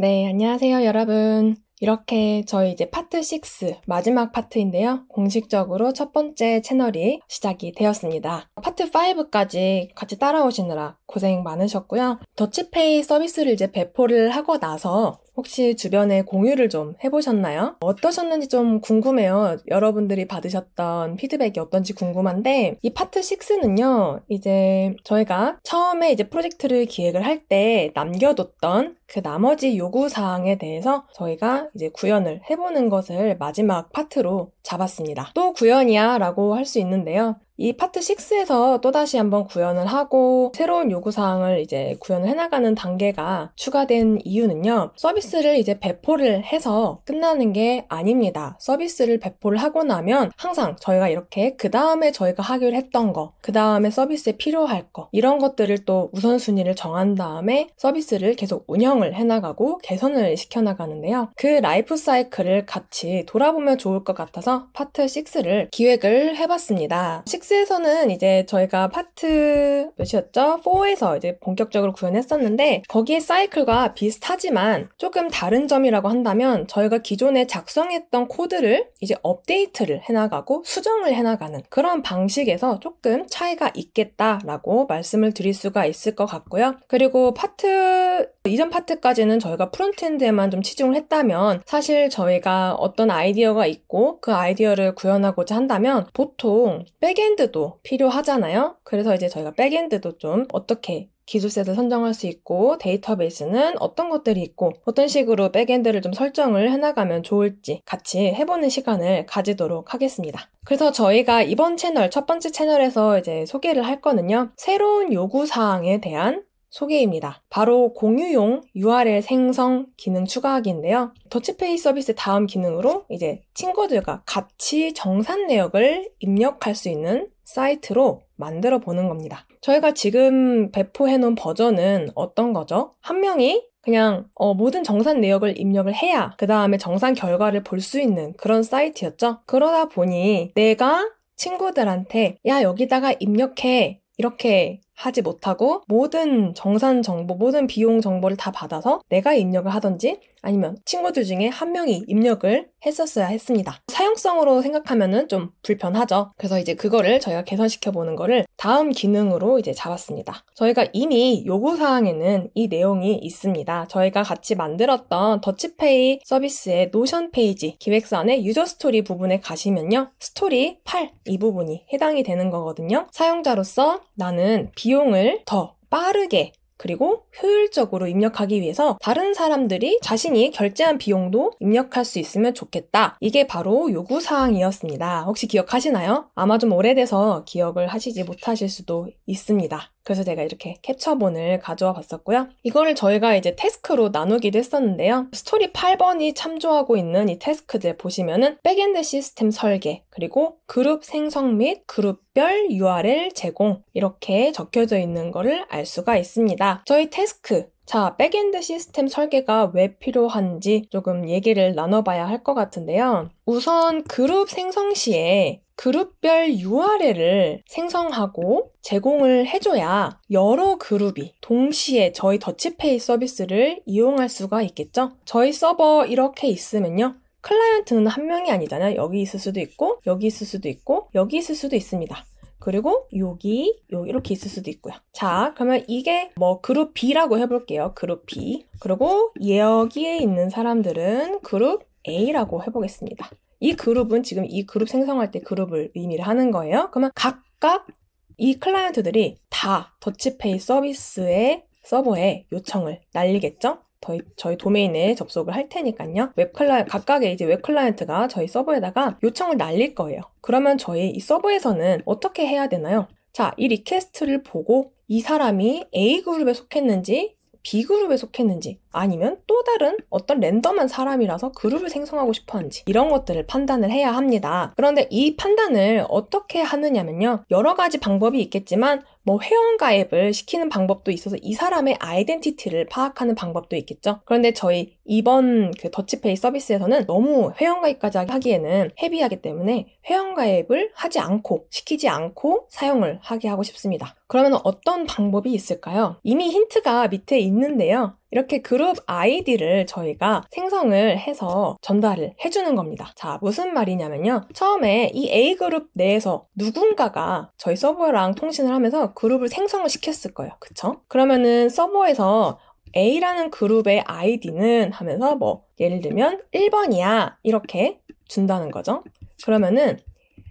네, 안녕하세요, 여러분. 이렇게 저희 이제 파트 6, 마지막 파트인데요. 공식적으로 첫 번째 채널이 시작이 되었습니다. 파트 5까지 같이 따라오시느라 고생 많으셨고요. 더치페이 서비스를 이제 배포를 하고 나서 혹시 주변에 공유를 좀 해보셨나요? 어떠셨는지 좀 궁금해요. 여러분들이 받으셨던 피드백이 어떤지 궁금한데, 이 파트 6는요, 이제 저희가 처음에 이제 프로젝트를 기획을 할 때 남겨뒀던 그 나머지 요구사항에 대해서 저희가 이제 구현을 해보는 것을 마지막 파트로 잡았습니다. 또 구현이야 라고 할 수 있는데요. 이 파트 6에서 또다시 한번 구현을 하고 새로운 요구사항을 이제 구현을 해나가는 단계가 추가된 이유는요. 서비스를 이제 배포를 해서 끝나는 게 아닙니다. 서비스를 배포를 하고 나면 항상 저희가 이렇게 그 다음에 저희가 하기로 했던 거, 그 다음에 서비스에 필요할 거, 이런 것들을 또 우선순위를 정한 다음에 서비스를 계속 운영 조정을 해나가고 개선을 시켜나가는데요. 그 라이프 사이클을 같이 돌아보면 좋을 것 같아서 파트 6를 기획을 해봤습니다. 6에서는 이제 저희가 파트 몇이었죠? 4에서 이제 본격적으로 구현했었는데 거기에 사이클과 비슷하지만 조금 다른 점이라고 한다면 저희가 기존에 작성했던 코드를 이제 업데이트를 해나가고 수정을 해나가는 그런 방식에서 조금 차이가 있겠다라고 말씀을 드릴 수가 있을 것 같고요. 그리고 파트 그 이전 파트까지는 저희가 프론트엔드에만 좀 치중을 했다면 사실 저희가 어떤 아이디어가 있고 그 아이디어를 구현하고자 한다면 보통 백엔드도 필요하잖아요. 그래서 이제 저희가 백엔드도 좀 어떻게 기술셋을 선정할 수 있고 데이터베이스는 어떤 것들이 있고 어떤 식으로 백엔드를 좀 설정을 해나가면 좋을지 같이 해보는 시간을 가지도록 하겠습니다. 그래서 저희가 이번 채널 첫 번째 채널에서 이제 소개를 할 거는요 새로운 요구 사항에 대한 소개입니다. 바로 공유용 URL 생성 기능 추가하기인데요. 더치페이 서비스 다음 기능으로 이제 친구들과 같이 정산 내역을 입력할 수 있는 사이트로 만들어 보는 겁니다. 저희가 지금 배포해 놓은 버전은 어떤 거죠? 한 명이 그냥 어, 모든 정산 내역을 입력을 해야 그 다음에 정산 결과를 볼 수 있는 그런 사이트였죠. 그러다 보니 내가 친구들한테 야 여기다가 입력해 이렇게 하지 못하고 모든 정산 정보, 모든 비용 정보를 다 받아서 내가 입력을 하던지 아니면 친구들 중에 한 명이 입력을 했었어야 했습니다. 사용성으로 생각하면은 좀 불편하죠. 그래서 이제 그거를 저희가 개선시켜 보는 거를 다음 기능으로 이제 잡았습니다. 저희가 이미 요구 사항에는 이 내용이 있습니다. 저희가 같이 만들었던 더치페이 서비스의 노션 페이지 기획 안에 유저 스토리 부분에 가시면요. 스토리 8 이 부분이 해당이 되는 거거든요. 사용자로서 나는 비 비용을 더 빠르게 그리고 효율적으로 입력하기 위해서 다른 사람들이 자신이 결제한 비용도 입력할 수 있으면 좋겠다. 이게 바로 요구사항이었습니다. 혹시 기억하시나요? 아마 좀 오래돼서 기억을 하시지 못하실 수도 있습니다. 그래서 제가 이렇게 캡처본을 가져와 봤었고요. 이거를 저희가 이제 태스크로 나누기도 했었는데요. 스토리 8번이 참조하고 있는 이 태스크들 보시면은 백엔드 시스템 설계, 그리고 그룹 생성 및 그룹별 URL 제공 이렇게 적혀져 있는 거를 알 수가 있습니다. 저희 태스크 자, 백엔드 시스템 설계가 왜 필요한지 조금 얘기를 나눠봐야 할 것 같은데요. 우선 그룹 생성 시에 그룹별 URL을 생성하고 제공을 해줘야 여러 그룹이 동시에 저희 더치페이 서비스를 이용할 수가 있겠죠. 저희 서버 이렇게 있으면요. 클라이언트는 한 명이 아니잖아요. 여기 있을 수도 있고, 여기 있을 수도 있고, 여기 있을 수도 있습니다. 그리고 여기, 여기 이렇게 있을 수도 있고요. 자, 그러면 이게 뭐 그룹 B라고 해볼게요. 그룹 B. 그리고 여기에 있는 사람들은 그룹 A라고 해보겠습니다. 이 그룹은 지금 이 그룹 생성할 때 그룹을 의미를 하는 거예요. 그러면 각각 이 클라이언트들이 다 더치페이 서비스의 서버에 요청을 날리겠죠? 저희, 저희 도메인에 접속을 할 테니까요. 웹 클라이 각각의 이제 웹 클라이언트가 저희 서버에다가 요청을 날릴 거예요. 그러면 저희 이 서버에서는 어떻게 해야 되나요? 자, 이 리퀘스트를 보고 이 사람이 A 그룹에 속했는지 B 그룹에 속했는지 아니면 또 다른 어떤 랜덤한 사람이라서 그룹을 생성하고 싶어 하는지 이런 것들을 판단을 해야 합니다. 그런데 이 판단을 어떻게 하느냐면요. 여러 가지 방법이 있겠지만 뭐 회원 가입을 시키는 방법도 있어서 이 사람의 아이덴티티를 파악하는 방법도 있겠죠. 그런데 저희 이번 그 더치페이 서비스에서는 너무 회원 가입까지 하기에는 헤비하기 때문에 회원 가입을 하지 않고 시키지 않고 사용을 하게 하고 싶습니다. 그러면 어떤 방법이 있을까요? 이미 힌트가 밑에 있는데요. 이렇게 그룹 아이디를 저희가 생성을 해서 전달을 해주는 겁니다. 자, 무슨 말이냐면요. 처음에 이 A그룹 내에서 누군가가 저희 서버랑 통신을 하면서 그룹을 생성을 시켰을 거예요. 그쵸? 그러면은 서버에서 A라는 그룹의 아이디는 하면서 뭐, 예를 들면 1번이야. 이렇게 준다는 거죠. 그러면은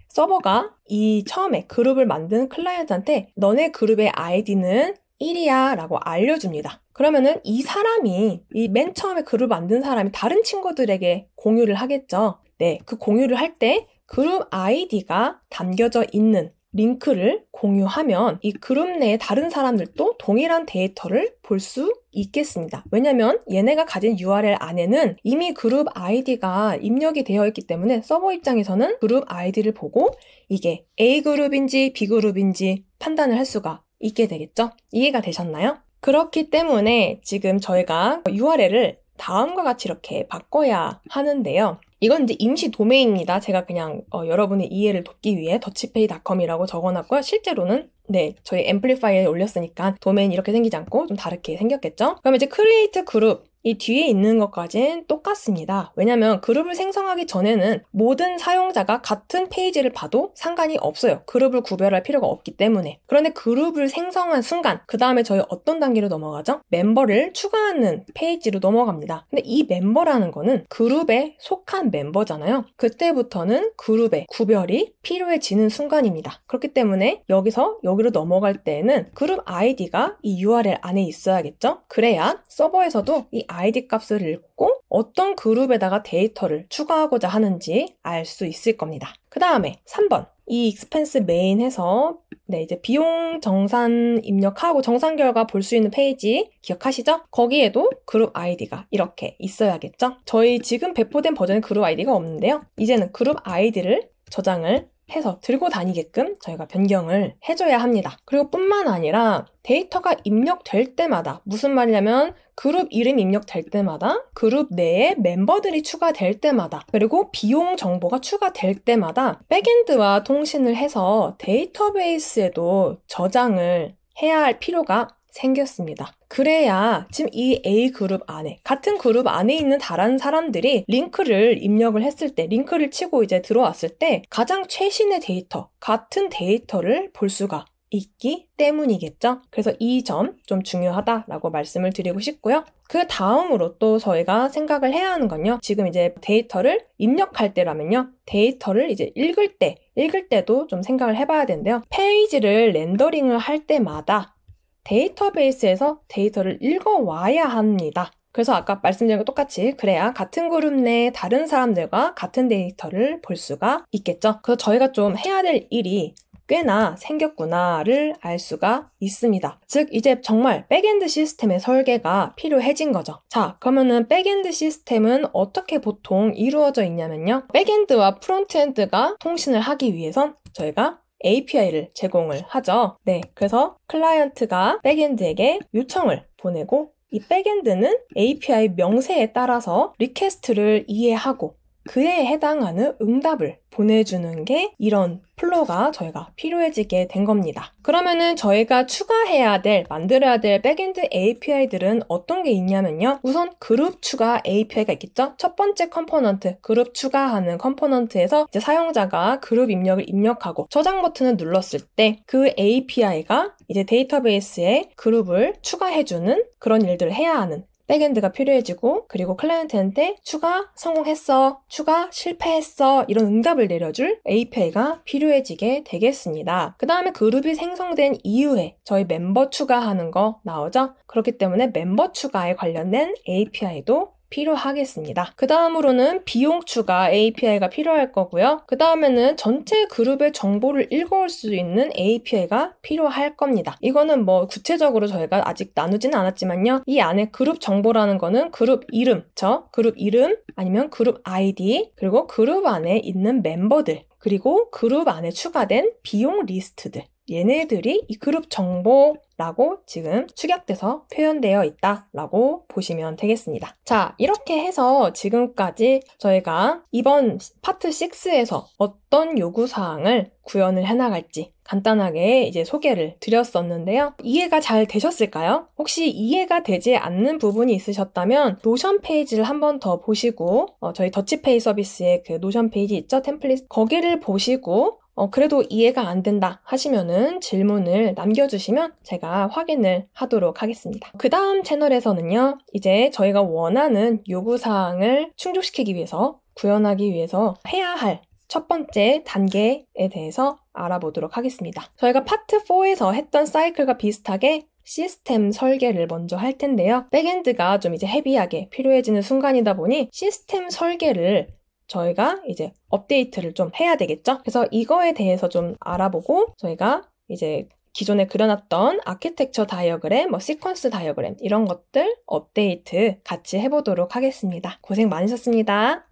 서버가 이 처음에 그룹을 만든 클라이언트한테 너네 그룹의 아이디는 1이야 라고 알려줍니다. 그러면은 이 사람이 이 맨 처음에 글을 만든 사람이 다른 친구들에게 공유를 하겠죠. 네, 그 공유를 할 때 그룹 아이디가 담겨져 있는 링크를 공유하면 이 그룹 내의 다른 사람들도 동일한 데이터를 볼 수 있겠습니다. 왜냐면 얘네가 가진 URL 안에는 이미 그룹 아이디가 입력이 되어 있기 때문에 서버 입장에서는 그룹 아이디를 보고 이게 A그룹인지 B그룹인지 판단을 할 수가 있게 되겠죠? 이해가 되셨나요? 그렇기 때문에 지금 저희가 URL을 다음과 같이 이렇게 바꿔야 하는데요. 이건 이제 임시 도메인입니다. 제가 그냥 어, 여러분의 이해를 돕기 위해 더치페이 o m 이라고 적어놨고요. 실제로는 네, 저희 앰플리파이에 올렸으니까 도메인 이렇게 생기지 않고 좀 다르게 생겼겠죠? 그럼 이제 크리에이트 그룹 이 뒤에 있는 것까지는 똑같습니다. 왜냐하면 그룹을 생성하기 전에는 모든 사용자가 같은 페이지를 봐도 상관이 없어요. 그룹을 구별할 필요가 없기 때문에. 그런데 그룹을 생성한 순간 그 다음에 저희 어떤 단계로 넘어가죠? 멤버를 추가하는 페이지로 넘어갑니다. 근데 이 멤버라는 거는 그룹에 속한 멤버잖아요. 그때부터는 그룹의 구별이 필요해지는 순간입니다. 그렇기 때문에 여기서 여기로 넘어갈 때에는 그룹 아이디가 이 URL 안에 있어야겠죠? 그래야 서버에서도 이 id 값을 읽고 어떤 그룹에다가 데이터를 추가하고자 하는지 알 수 있을 겁니다. 그 다음에 3번 이익스 p 스메인에서 네, 이제 비용 정산 입력하고 정산 결과 볼 수 있는 페이지 기억하시죠? 거기에도 그룹 아이디가 이렇게 있어야겠죠? 저희 지금 배포된 버전의 그룹 아이디가 없는데요. 이제는 그룹 아이디를 저장을 해서 들고 다니게끔 저희가 변경을 해줘야 합니다. 그리고 뿐만 아니라 데이터가 입력될 때마다 무슨 말이냐면 그룹 이름 입력될 때마다 그룹 내에 멤버들이 추가될 때마다 그리고 비용 정보가 추가될 때마다 백엔드와 통신을 해서 데이터베이스에도 저장을 해야 할 필요가 생겼습니다. 그래야 지금 이 A 그룹 안에 같은 그룹 안에 있는 다른 사람들이 링크를 입력을 했을 때 링크를 치고 이제 들어왔을 때 가장 최신의 데이터 같은 데이터를 볼 수가 있기 때문이겠죠. 그래서 이 점 좀 중요하다라고 말씀을 드리고 싶고요. 그 다음으로 또 저희가 생각을 해야 하는 건요. 지금 이제 데이터를 입력할 때라면요. 데이터를 이제 읽을 때, 읽을 때도 좀 생각을 해봐야 되는데요. 페이지를 렌더링을 할 때마다 데이터베이스에서 데이터를 읽어와야 합니다. 그래서 아까 말씀드린 것 똑같이 그래야 같은 그룹 내 다른 사람들과 같은 데이터를 볼 수가 있겠죠. 그래서 저희가 좀 해야 될 일이 꽤나 생겼구나를 알 수가 있습니다. 즉, 이제 정말 백엔드 시스템의 설계가 필요해진 거죠. 자, 그러면은 백엔드 시스템은 어떻게 보통 이루어져 있냐면요. 백엔드와 프론트엔드가 통신을 하기 위해선 저희가 API를 제공을 하죠. 네. 그래서 클라이언트가 백엔드에게 요청을 보내고 이 백엔드는 API 명세에 따라서 리퀘스트를 이해하고 그에 해당하는 응답을 보내주는 게 이런 플로가 저희가 필요해지게 된 겁니다. 그러면은 저희가 추가해야 될, 만들어야 될 백엔드 API들은 어떤 게 있냐면요. 우선 그룹 추가 API가 있겠죠? 첫 번째 컴포넌트, 그룹 추가하는 컴포넌트에서 이제 사용자가 그룹 입력을 입력하고 저장 버튼을 눌렀을 때 그 API가 이제 데이터베이스에 그룹을 추가해주는 그런 일들을 해야 하는 백엔드가 필요해지고 그리고 클라이언트한테 추가 성공했어, 추가 실패했어 이런 응답을 내려줄 API가 필요해지게 되겠습니다. 그 다음에 그룹이 생성된 이후에 저희 멤버 추가하는 거 나오죠? 그렇기 때문에 멤버 추가에 관련된 API도 필요하겠습니다. 그 다음으로는 비용 추가 API가 필요할 거고요. 그 다음에는 전체 그룹의 정보를 읽어올 수 있는 API가 필요할 겁니다. 이거는 뭐 구체적으로 저희가 아직 나누지는 않았지만요. 이 안에 그룹 정보라는 거는 그룹 이름, 저 그룹 이름 아니면 그룹 아이디 그리고 그룹 안에 있는 멤버들 그리고 그룹 안에 추가된 비용 리스트들 얘네들이 이 그룹 정보라고 지금 축약돼서 표현되어 있다라고 보시면 되겠습니다. 자, 이렇게 해서 지금까지 저희가 이번 파트 6에서 어떤 요구사항을 구현을 해나갈지 간단하게 이제 소개를 드렸었는데요. 이해가 잘 되셨을까요? 혹시 이해가 되지 않는 부분이 있으셨다면 노션 페이지를 한번 더 보시고 어, 저희 더치페이 서비스의 그 노션 페이지 있죠? 템플릿 거기를 보시고 어, 그래도 이해가 안 된다 하시면은 질문을 남겨주시면 제가 확인을 하도록 하겠습니다. 그 다음 채널에서는요, 이제 저희가 원하는 요구사항을 충족시키기 위해서, 구현하기 위해서 해야 할 첫 번째 단계에 대해서 알아보도록 하겠습니다. 저희가 파트 4에서 했던 사이클과 비슷하게 시스템 설계를 먼저 할 텐데요. 백엔드가 좀 이제 헤비하게 필요해지는 순간이다 보니 시스템 설계를 저희가 이제 업데이트를 좀 해야 되겠죠? 그래서 이거에 대해서 좀 알아보고 저희가 이제 기존에 그려놨던 아키텍처 다이어그램, 뭐 시퀀스 다이어그램 이런 것들 업데이트 같이 해보도록 하겠습니다. 고생 많으셨습니다.